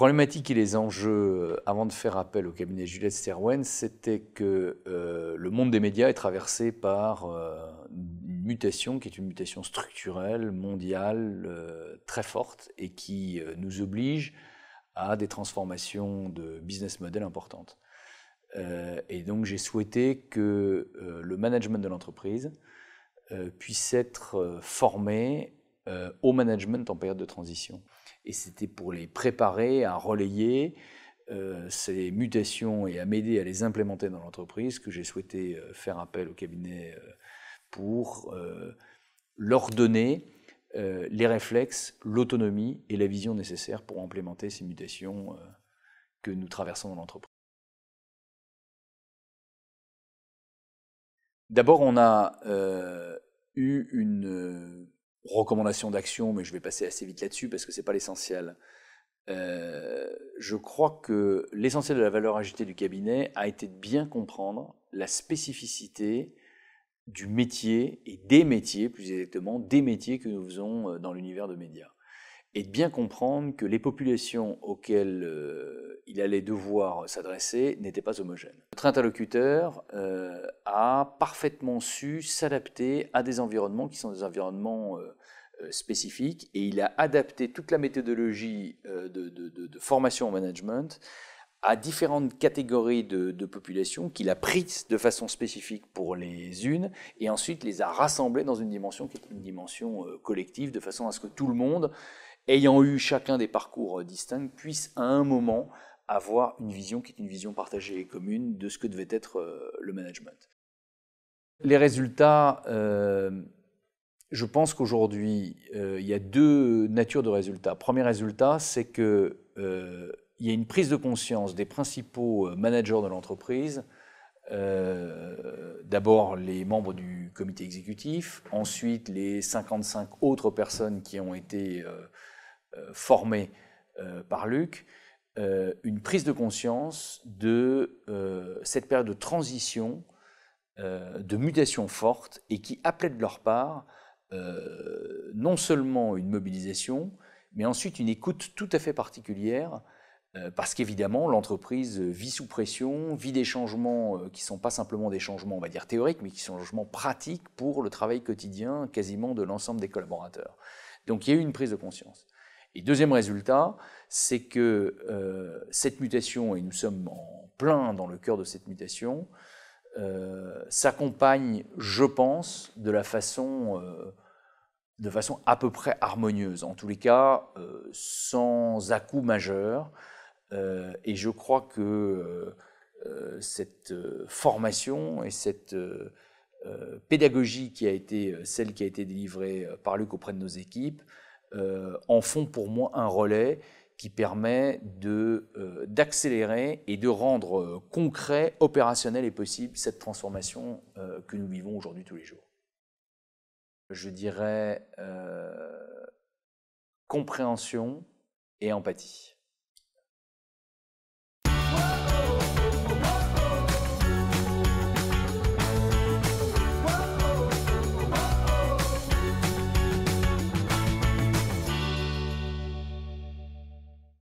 problématique et les enjeux, euh, avant de faire appel au cabinet Juliette Sterwen, c'était que euh, le monde des médias est traversé par euh, une mutation qui est une mutation structurelle, mondiale, très forte et qui nous oblige à des transformations de business model importantes. et donc j'ai souhaité que le management de l'entreprise puisse être formé euh, au management en période de transition. Et c'était pour les préparer à relayer euh, ces mutations et à m'aider à les implémenter dans l'entreprise que j'ai souhaité euh, faire appel au cabinet pour leur donner les réflexes, l'autonomie et la vision nécessaires pour implémenter ces mutations que nous traversons dans l'entreprise. D'abord, on a eu une recommandations d'action, mais je vais passer assez vite là-dessus parce que ce n'est pas l'essentiel. Euh, je crois que l'essentiel de la valeur ajoutée du cabinet a été de bien comprendre la spécificité du métier et des métiers, plus exactement, des métiers que nous faisons euh, dans l'univers de médias et de bien comprendre que les populations auxquelles euh, il allait devoir s'adresser n'étaient pas homogènes. Notre interlocuteur euh, a parfaitement su s'adapter à des environnements qui sont des environnements euh, spécifiques et il a adapté toute la méthodologie de, formation en management à différentes catégories de, de populations qu'il a prises de façon spécifique pour les unes et ensuite les a rassemblées dans une dimension qui est une dimension collective de façon à ce que tout le monde ayant eu chacun des parcours euh, distincts, puissent à un moment avoir une vision qui est une vision partagée et commune de ce que devait être euh, le management. Les résultats, euh, je pense qu'aujourd'hui, il y a deux natures de résultats. Premier résultat, c'est qu'il y a une prise de conscience des principaux managers de l'entreprise d'abord les membres du comité exécutif, ensuite les 55 autres personnes qui ont été euh, formée euh, par Luc, euh, une prise de conscience de cette période de transition, de mutation forte, et qui appelait de leur part non seulement une mobilisation, mais ensuite une écoute tout à fait particulière parce qu'évidemment, l'entreprise vit sous pression, vit des changements qui ne sont pas simplement des changements, on va dire, théoriques, mais qui sont des changements pratiques pour le travail quotidien quasiment de l'ensemble des collaborateurs. Donc il y a eu une prise de conscience. Et deuxième résultat, c'est que euh, cette mutation, et nous sommes en plein dans le cœur de cette mutation, euh, s'accompagne, je pense, de la façon, euh, de façon à peu près harmonieuse, en tous les cas sans à majeur. et je crois que cette formation et cette pédagogie qui a été celle qui a été délivrée par Luc auprès de nos équipes euh, en font pour moi un relais qui permet euh, d'accélérer et de rendre euh, concret, opérationnel et possible cette transformation que nous vivons aujourd'hui tous les jours. Je dirais compréhension et empathie.